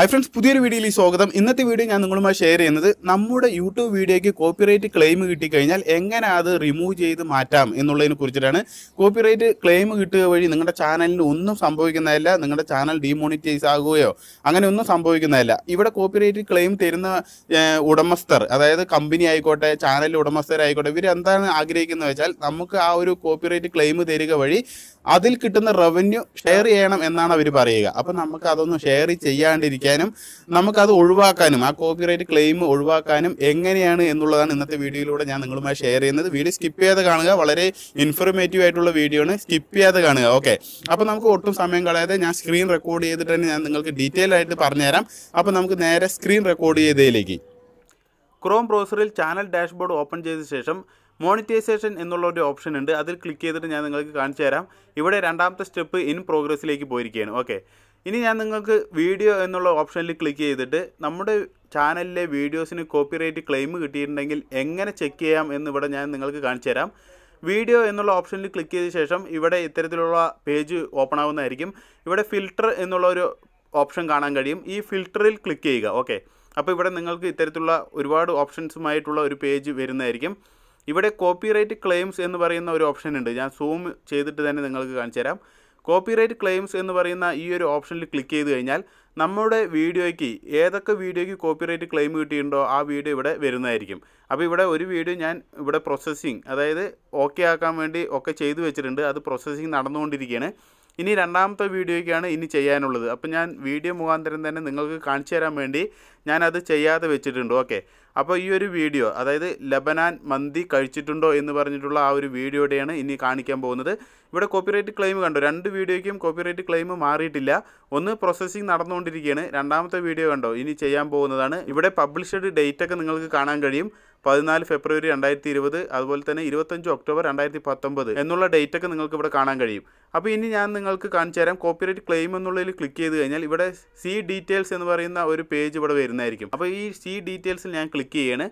hi friends പുതിയൊരു വീഡിയോയിൽ സ്വാഗതം ഇന്നത്തെ വീഡിയോ ഞാൻ നിങ്ങളുമായി ഷെയർ ചെയ്യുന്നത് നമ്മുടെ യൂട്യൂബ് വീഡിയോയ്ക്ക് കോപ്പിറൈറ്റ് ക്ലെയിം കിട്ടിക്കഴിഞ്ഞാൽ എങ്ങനെ അത് റിമൂവ് ചെയ്ത് മാറ്റാം എന്നുള്ളതിനെ കുറിച്ചിട്ടാണ് കോപ്പിറൈറ്റ് ക്ലെയിം കിട്ടുക വഴി നിങ്ങളുടെ ചാനലിന് ഒന്നും സംഭവിക്കുന്നതല്ല നിങ്ങളുടെ ചാനൽ ഡീമോണിറ്റൈസ് ആകുകയോ അങ്ങനെ ഒന്നും സംഭവിക്കുന്നതല്ല ഇവിടെ കോപ്പിറൈറ്റ് ക്ലെയിം തരുന്ന ഉടമസ്ഥർ അതായത് കമ്പനി ആയിക്കോട്ടെ ചാനലിൻ്റെ ഉടമസ്ഥരായിക്കോട്ടെ ഇവരെന്താണ് ആഗ്രഹിക്കുന്നത് വെച്ചാൽ നമുക്ക് ആ ഒരു കോപ്പിറൈറ്റ് ക്ലെയിം തരിക വഴി അതിൽ കിട്ടുന്ന റവന്യൂ ഷെയർ ചെയ്യണം എന്നാണ് അവർ പറയുക അപ്പം നമുക്ക് അതൊന്നും ഷെയർ ചെയ്യാണ്ടിരിക്കാനും നമുക്കത് ഒഴിവാക്കാനും ആ കോപ്പിറൈറ്റ് ക്ലെയിം ഒഴിവാക്കാനും എങ്ങനെയാണ് എന്നുള്ളതാണ് ഇന്നത്തെ വീഡിയോയിലൂടെ ഞാൻ നിങ്ങളുമായി ഷെയർ ചെയ്യുന്നത് വീഡിയോ സ്കിപ്പ് ചെയ്യാതെ കാണുക വളരെ ഇൻഫർമേറ്റീവ് ആയിട്ടുള്ള വീഡിയോ ആണ് സ്കിപ്പ് ചെയ്യാതെ കാണുക ഓക്കെ അപ്പം നമുക്ക് ഒട്ടും സമയം കളയാതെ ഞാൻ സ്ക്രീൻ റെക്കോർഡ് ചെയ്തിട്ട് തന്നെ ഞാൻ നിങ്ങൾക്ക് ഡീറ്റെയിൽ ആയിട്ട് പറഞ്ഞുതരാം അപ്പം നമുക്ക് നേരെ സ്ക്രീൻ റെക്കോർഡ് ചെയ്തതിലേക്ക് ക്രോം ബ്രൗസറിൽ ചാനൽ ഡാഷ്ബോർഡ് ഓപ്പൺ ചെയ്ത ശേഷം മോണിറ്റൈസേഷൻ എന്നുള്ള ഒരു ഓപ്ഷൻ ഉണ്ട് അതിൽ ക്ലിക്ക് ചെയ്തിട്ട് ഞാൻ നിങ്ങൾക്ക് കാണിച്ചു തരാം ഇവിടെ രണ്ടാമത്തെ സ്റ്റെപ്പ് ഇൻ പ്രോഗ്രസ്സിലേക്ക് പോയിരിക്കുകയാണ് ഓക്കെ ഇനി ഞാൻ നിങ്ങൾക്ക് വീഡിയോ എന്നുള്ള ഓപ്ഷനിൽ ക്ലിക്ക് ചെയ്തിട്ട് നമ്മുടെ ചാനലിലെ വീഡിയോസിന് കോപ്പിറൈറ്റ് ക്ലെയിം കിട്ടിയിട്ടുണ്ടെങ്കിൽ എങ്ങനെ ചെക്ക് ചെയ്യാം എന്നിവിടെ ഞാൻ നിങ്ങൾക്ക് കാണിച്ചു തരാം വീഡിയോ എന്നുള്ള ഓപ്ഷനിൽ ക്ലിക്ക് ചെയ്ത ശേഷം ഇവിടെ ഇത്തരത്തിലുള്ള പേജ് ഓപ്പൺ ആവുന്നതായിരിക്കും ഇവിടെ ഫിൽട്ടർ എന്നുള്ള ഒരു ഓപ്ഷൻ കാണാൻ കഴിയും ഈ ഫിൽട്ടറിൽ ക്ലിക്ക് ചെയ്യുക ഓക്കെ അപ്പോൾ ഇവിടെ നിങ്ങൾക്ക് ഇത്തരത്തിലുള്ള ഒരുപാട് ഓപ്ഷൻസുമായിട്ടുള്ള ഒരു പേജ് വരുന്നതായിരിക്കും ഇവിടെ കോപ്പിറൈറ്റ് ക്ലെയിംസ് എന്ന് പറയുന്ന ഒരു ഓപ്ഷൻ ഉണ്ട് ഞാൻ സൂം ചെയ്തിട്ട് തന്നെ നിങ്ങൾക്ക് കാണിച്ചു തരാം കോപ്പിറൈറ്റ് ക്ലെയിംസ് എന്ന് പറയുന്ന ഈ ഒരു ഓപ്ഷനിൽ ക്ലിക്ക് ചെയ്ത് കഴിഞ്ഞാൽ നമ്മുടെ വീഡിയോയ്ക്ക് ഏതൊക്കെ വീഡിയോയ്ക്ക് കോപ്പിറൈറ്റ് ക്ലെയിം കിട്ടിയിട്ടുണ്ടോ ആ വീഡിയോ ഇവിടെ വരുന്നതായിരിക്കും അപ്പോൾ ഇവിടെ ഒരു വീഡിയോ ഞാൻ ഇവിടെ പ്രോസസ്സിങ് അതായത് ഓക്കെ ആക്കാൻ വേണ്ടി ഒക്കെ ചെയ്തു വെച്ചിട്ടുണ്ട് അത് പ്രോസസ്സിങ് നടന്നുകൊണ്ടിരിക്കുകയാണ് ഇനി രണ്ടാമത്തെ വീഡിയോയ്ക്കാണ് ഇനി ചെയ്യാനുള്ളത് അപ്പോൾ ഞാൻ വീഡിയോ മുഖാന്തരം തന്നെ നിങ്ങൾക്ക് കാണിച്ചു തരാൻ വേണ്ടി ഞാനത് ചെയ്യാതെ വെച്ചിട്ടുണ്ട് ഓക്കെ അപ്പോൾ ഈ ഒരു വീഡിയോ അതായത് ലബനാൻ മന്തി കഴിച്ചിട്ടുണ്ടോ എന്ന് പറഞ്ഞിട്ടുള്ള ആ ഒരു വീഡിയോയുടെയാണ് ഇനി കാണിക്കാൻ പോകുന്നത് ഇവിടെ കോപ്പിറൈറ്റ് ക്ലെയിം കണ്ടോ രണ്ട് വീഡിയോയ്ക്കും കോപ്പിറൈറ്റ് ക്ലെയിം മാറിയിട്ടില്ല ഒന്ന് പ്രോസസ്സിങ് നടന്നുകൊണ്ടിരിക്കുകയാണ് രണ്ടാമത്തെ വീഡിയോ കണ്ടോ ഇനി ചെയ്യാൻ പോകുന്നതാണ് ഇവിടെ പബ്ലിഷ്ഡ് ഡേറ്റൊക്കെ നിങ്ങൾക്ക് കാണാൻ കഴിയും പതിനാല് ഫെബ്രുവരി രണ്ടായിരത്തി ഇരുപത് അതുപോലെ തന്നെ ഇരുപത്തഞ്ച് ഒക്ടോബർ രണ്ടായിരത്തി പത്തൊമ്പത് എന്നുള്ള ഡേറ്റ് ഒക്കെ നിങ്ങൾക്ക് ഇവിടെ കാണാൻ കഴിയും അപ്പോൾ ഇനി ഞാൻ നിങ്ങൾക്ക് കാണിച്ചു തരാം കോപ്പിറൈറ്റ് ക്ലെയിം എന്നുള്ളതിൽ ക്ലിക്ക് ചെയ്ത് കഴിഞ്ഞാൽ ഇവിടെ സി ഡീറ്റെയിൽസ് എന്ന് പറയുന്ന ഒരു പേജ് ഇവിടെ വരുന്നതായിരിക്കും അപ്പോൾ ഈ സി ഡീറ്റെയിൽസിൽ ഞാൻ ക്ലിക്ക് ചെയ്യാണ്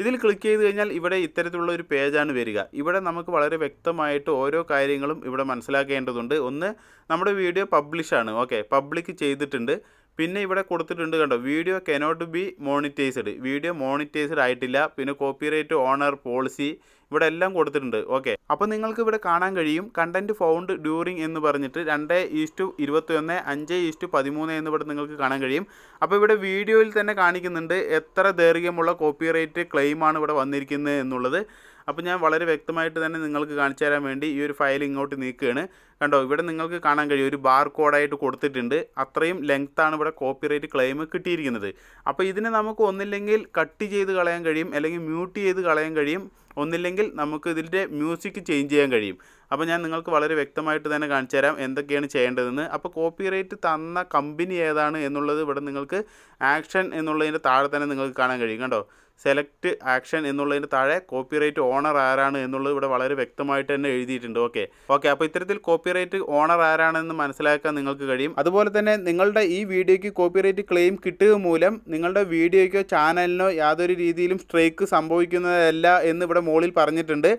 ഇതിൽ ക്ലിക്ക് ചെയ്ത് കഴിഞ്ഞാൽ ഇവിടെ ഇത്തരത്തിലുള്ള ഒരു പേജാണ് വരിക ഇവിടെ നമുക്ക് വളരെ വ്യക്തമായിട്ട് ഓരോ കാര്യങ്ങളും ഇവിടെ മനസ്സിലാക്കേണ്ടതുണ്ട് ഒന്ന് നമ്മുടെ വീഡിയോ പബ്ലിഷാണ് ഓക്കെ പബ്ലിക് ചെയ്തിട്ടുണ്ട് പിന്നെ ഇവിടെ കൊടുത്തിട്ടുണ്ട് കണ്ടോ video cannot be monetized video monetized ആയിട്ടില്ല പിന്നെ കോപ്പിറൈറ്റ് ഓണർ പോളിസി ഇവിടെ എല്ലാം കൊടുത്തിട്ടുണ്ട് ഓക്കെ അപ്പോൾ നിങ്ങൾക്ക് ഇവിടെ കാണാൻ കഴിയും കണ്ടന്റ് ഫൗണ്ട് ഡ്യൂറിങ് എന്ന് പറഞ്ഞിട്ട് രണ്ട് ഈസ്റ്റു ഇരുപത്തിയൊന്ന് അഞ്ച് ഈസ്റ്റു പതിമൂന്ന് എന്ന് ഇവിടെ നിങ്ങൾക്ക് കാണാൻ കഴിയും അപ്പോൾ ഇവിടെ വീഡിയോയിൽ തന്നെ കാണിക്കുന്നുണ്ട് എത്ര ദൈർഘ്യമുള്ള കോപ്പിറൈറ്റ് ക്ലെയിമാണ് ഇവിടെ വന്നിരിക്കുന്നത് എന്നുള്ളത് അപ്പോൾ ഞാൻ വളരെ വ്യക്തമായിട്ട് തന്നെ നിങ്ങൾക്ക് കാണിച്ചു തരാൻ വേണ്ടി ഈ ഒരു ഫയൽ ഇങ്ങോട്ട് നീക്കുകയാണ് കണ്ടോ ഇവിടെ നിങ്ങൾക്ക് കാണാൻ കഴിയും ഒരു ബാർ കോഡായിട്ട് കൊടുത്തിട്ടുണ്ട് അത്രയും ലെങ്ത്താണ് ഇവിടെ കോപ്പിറൈറ്റ് ക്ലെയിം കിട്ടിയിരിക്കുന്നത് അപ്പോൾ ഇതിനെ നമുക്ക് ഒന്നില്ലെങ്കിൽ കട്ട് ചെയ്ത് കളയാൻ കഴിയും അല്ലെങ്കിൽ മ്യൂട്ട് ചെയ്ത് കളയാൻ കഴിയും ഒന്നില്ലെങ്കിൽ നമുക്ക് ഇതിൻ്റെ മ്യൂസിക് ചേഞ്ച് ചെയ്യാൻ കഴിയും അപ്പോൾ ഞാൻ നിങ്ങൾക്ക് വളരെ വ്യക്തമായിട്ട് തന്നെ കാണിച്ചു തരാം എന്തൊക്കെയാണ് ചെയ്യേണ്ടതെന്ന് അപ്പോൾ കോപ്പിറൈറ്റ് തന്ന കമ്പനി ഏതാണ് എന്നുള്ളത് ഇവിടെ നിങ്ങൾക്ക് ആക്ഷൻ എന്നുള്ളതിൻ്റെ താഴെ തന്നെ നിങ്ങൾക്ക് കാണാൻ കഴിയും കണ്ടോ സെലക്ട് ആക്ഷൻ എന്നുള്ളതിന് താഴെ കോപ്പിറൈറ്റ് ഓണർ ആരാണ് എന്നുള്ളത് ഇവിടെ വളരെ വ്യക്തമായിട്ട് തന്നെ എഴുതിയിട്ടുണ്ട് ഓക്കെ ഓക്കെ അപ്പോൾ ഇത്തരത്തിൽ കോപ്പിറൈറ്റ് ഓണർ ആരാണെന്ന് മനസ്സിലാക്കാൻ നിങ്ങൾക്ക് കഴിയും അതുപോലെ തന്നെ നിങ്ങളുടെ ഈ വീഡിയോയ്ക്ക് കോപ്പിറൈറ്റ് ക്ലെയിം കിട്ടുക മൂലം നിങ്ങളുടെ വീഡിയോയ്ക്കോ ചാനലിനോ യാതൊരു രീതിയിലും സ്ട്രൈക്ക് സംഭവിക്കുന്നതല്ല എന്ന് ഇവിടെ മുകളിൽ പറഞ്ഞിട്ടുണ്ട്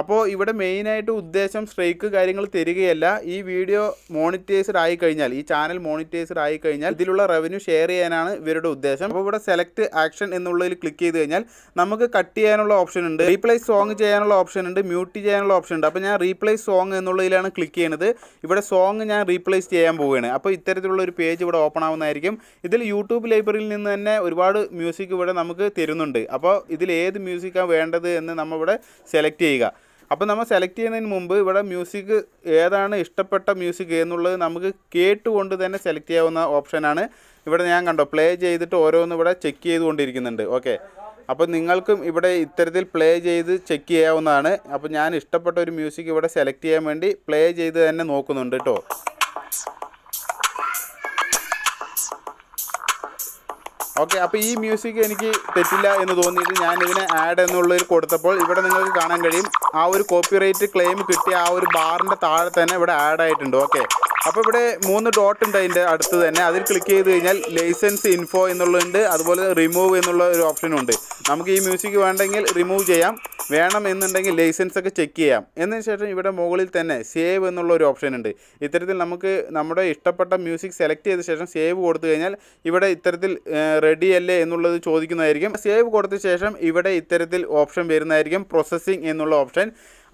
അപ്പോൾ ഇവിടെ മെയിനായിട്ട് ഉദ്ദേശം സ്ട്രൈക്ക് കാര്യങ്ങൾ തരികയല്ല ഈ വീഡിയോ മോണിറ്റൈസ്ഡ് ആയി കഴിഞ്ഞാൽ ഈ ചാനൽ മോണിറ്റൈസ്ഡ് ആയി കഴിഞ്ഞാൽ ഇതിലുള്ള റവന്യൂ ഷെയർ ചെയ്യാനാണ് ഇവരുടെ ഉദ്ദേശം അപ്പോൾ ഇവിടെ സെലക്ട് ആക്ഷൻ എന്നുള്ളതിൽ ക്ലിക്ക് ചെയ്ത് കഴിഞ്ഞാൽ നമുക്ക് കട്ട് ചെയ്യാനുള്ള ഓപ്ഷൻ ഉണ്ട് റീപ്ലേ സോങ് ചെയ്യാനുള്ള ഓപ്ഷൻ ഉണ്ട് മ്യൂട്ട് ചെയ്യാനുള്ള ഓപ്ഷൻ ഉണ്ട് അപ്പോൾ ഞാൻ റീപ്ലേ സോങ് എന്നുള്ളതിലാണ് ക്ലിക്ക് ചെയ്യുന്നത് ഇവിടെ സോങ് ഞാൻ റീപ്ലേസ് ചെയ്യാൻ പോവുകയാണ് അപ്പോൾ ഇത്തരത്തിലുള്ള ഒരു പേജ് ഇവിടെ ഓപ്പൺ ആവുന്നതായിരിക്കും ഇതിൽ യൂട്യൂബ് ലൈബ്രറിയിൽ നിന്ന് തന്നെ ഒരുപാട് മ്യൂസിക് ഇവിടെ നമുക്ക് തരുന്നുണ്ട് അപ്പോൾ ഇതിൽ ഏത് മ്യൂസിക്കാണ് വേണ്ടത് എന്ന് ഇവിടെ സെലക്ട് ചെയ്യുക അപ്പോൾ നമ്മൾ സെലക്ട് ചെയ്യുന്നതിന് മുമ്പ് ഇവിടെ മ്യൂസിക് ഏതാണ് ഇഷ്ടപ്പെട്ട മ്യൂസിക് എന്നുള്ളത് നമുക്ക് കേട്ടുകൊണ്ട് തന്നെ സെലക്ട് ചെയ്യാവുന്ന ഓപ്ഷനാണ് ഇവിടെ ഞാൻ കണ്ടോ പ്ലേ ചെയ്തിട്ട് ഓരോന്നും ഇവിടെ ചെക്ക് ചെയ്തുകൊണ്ടിരിക്കുന്നുണ്ട് ഓക്കെ അപ്പോൾ നിങ്ങൾക്കും ഇവിടെ ഇത്തരത്തിൽ പ്ലേ ചെയ്ത് ചെക്ക് ചെയ്യാവുന്നതാണ് അപ്പോൾ ഞാൻ ഇഷ്ടപ്പെട്ട ഒരു മ്യൂസിക് ഇവിടെ സെലക്ട് ചെയ്യാൻ വേണ്ടി പ്ലേ ചെയ്ത് തന്നെ നോക്കുന്നുണ്ട് കേട്ടോ ഓക്കെ അപ്പോൾ ഈ മ്യൂസിക് എനിക്ക് തെറ്റില്ല എന്ന് തോന്നിയിട്ട് ഞാൻ ഇതിനെ ആഡ് എന്നുള്ളതിൽ കൊടുത്തപ്പോൾ ഇവിടെ നിങ്ങൾക്ക് കാണാൻ കഴിയും ആ ഒരു കോപ്പിറൈറ്റ് ക്ലെയിം കിട്ടിയ ആ ഒരു ബാറിൻ്റെ താഴെ തന്നെ ഇവിടെ ആഡ് ആയിട്ടുണ്ട് ഓക്കെ അപ്പോൾ ഇവിടെ മൂന്ന് ഡോട്ട് ഉണ്ട് അതിൻ്റെ അടുത്ത് തന്നെ അതിൽ ക്ലിക്ക് ചെയ്ത് കഴിഞ്ഞാൽ ലൈസൻസ് ഇൻഫോ എന്നുള്ളതുണ്ട് അതുപോലെ റിമൂവ് എന്നുള്ള ഒരു ഓപ്ഷനും ഉണ്ട് നമുക്ക് ഈ മ്യൂസിക് വേണ്ടെങ്കിൽ റിമൂവ് ചെയ്യാം വേണമെന്നുണ്ടെങ്കിൽ ലൈസൻസ് ഒക്കെ ചെക്ക് ചെയ്യാം എന്നതിന് ശേഷം ഇവിടെ മുകളിൽ തന്നെ സേവ് എന്നുള്ള ഒരു ഓപ്ഷൻ ഉണ്ട് ഇത്തരത്തിൽ നമുക്ക് നമ്മുടെ ഇഷ്ടപ്പെട്ട മ്യൂസിക് സെലക്ട് ചെയ്ത ശേഷം സേവ് കൊടുത്തു കഴിഞ്ഞാൽ ഇവിടെ ഇത്തരത്തിൽ റെഡി അല്ലേ എന്നുള്ളത് ചോദിക്കുന്നതായിരിക്കും സേവ് കൊടുത്ത ശേഷം ഇവിടെ ഇത്തരത്തിൽ ഓപ്ഷൻ വരുന്നതായിരിക്കും പ്രോസസ്സിംഗ് എന്നുള്ള ഓപ്ഷൻ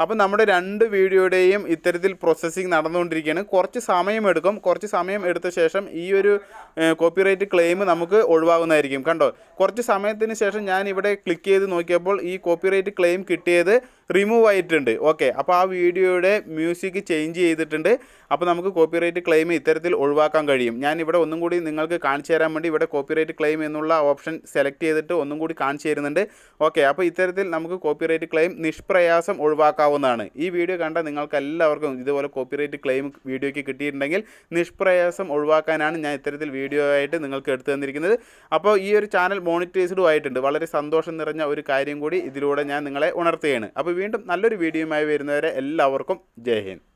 അപ്പോൾ നമ്മുടെ രണ്ട് വീഡിയോയുടെയും ഇത്തരത്തിൽ പ്രോസസ്സിങ് നടന്നുകൊണ്ടിരിക്കുകയാണ് കുറച്ച് സമയമെടുക്കും കുറച്ച് സമയം എടുത്ത ശേഷം ഈ ഒരു കോപ്പിറൈറ്റ് ക്ലെയിം നമുക്ക് ഒഴിവാകുന്നതായിരിക്കും കണ്ടോ കുറച്ച് സമയത്തിന് ശേഷം ഞാൻ ഇവിടെ ക്ലിക്ക് ചെയ്ത് നോക്കിയപ്പോൾ ഈ കോപ്പിറൈറ്റ് ക്ലെയിം കിട്ടിയത് റിമൂവ് ആയിട്ടുണ്ട് ഓക്കെ അപ്പോൾ ആ വീഡിയോയുടെ മ്യൂസിക് ചേഞ്ച് ചെയ്തിട്ടുണ്ട് അപ്പോൾ നമുക്ക് കോപ്പിറൈറ്റ് ക്ലെയിം ഇത്തരത്തിൽ ഒഴിവാക്കാൻ കഴിയും ഞാൻ ഇവിടെ ഒന്നും കൂടി നിങ്ങൾക്ക് കാണിച്ചു തരാൻ വേണ്ടി ഇവിടെ കോപ്പിറൈറ്റ് ക്ലെയിം എന്നുള്ള ഓപ്ഷൻ സെലക്ട് ചെയ്തിട്ട് ഒന്നും കൂടി കാണിച്ചു തരുന്നുണ്ട് ഓക്കെ അപ്പോൾ ഇത്തരത്തിൽ നമുക്ക് കോപ്പിറൈറ്റ് ക്ലെയിം നിഷ്പ്രയാസം ഒഴിവാക്കാവുന്നതാണ് ഈ വീഡിയോ കണ്ട നിങ്ങൾക്ക് എല്ലാവർക്കും ഇതുപോലെ കോപ്പിറൈറ്റ് ക്ലെയിം വീഡിയോയ്ക്ക് കിട്ടിയിട്ടുണ്ടെങ്കിൽ നിഷ്പ്രയാസം ഒഴിവാക്കാനാണ് ഞാൻ ഇത്തരത്തിൽ വീഡിയോ ആയിട്ട് നിങ്ങൾക്ക് എടുത്തു തന്നിരിക്കുന്നത് അപ്പോൾ ഈ ഒരു ചാനൽ മോണിറ്റൈസ്ഡും ആയിട്ടുണ്ട് വളരെ സന്തോഷം നിറഞ്ഞ ഒരു കാര്യം കൂടി ഇതിലൂടെ ഞാൻ നിങ്ങളെ ഉണർത്തുകയാണ് അപ്പോൾ വീണ്ടും നല്ലൊരു വീഡിയോയുമായി വരുന്നവരെ എല്ലാവർക്കും ജയ് ഹിന്ദ്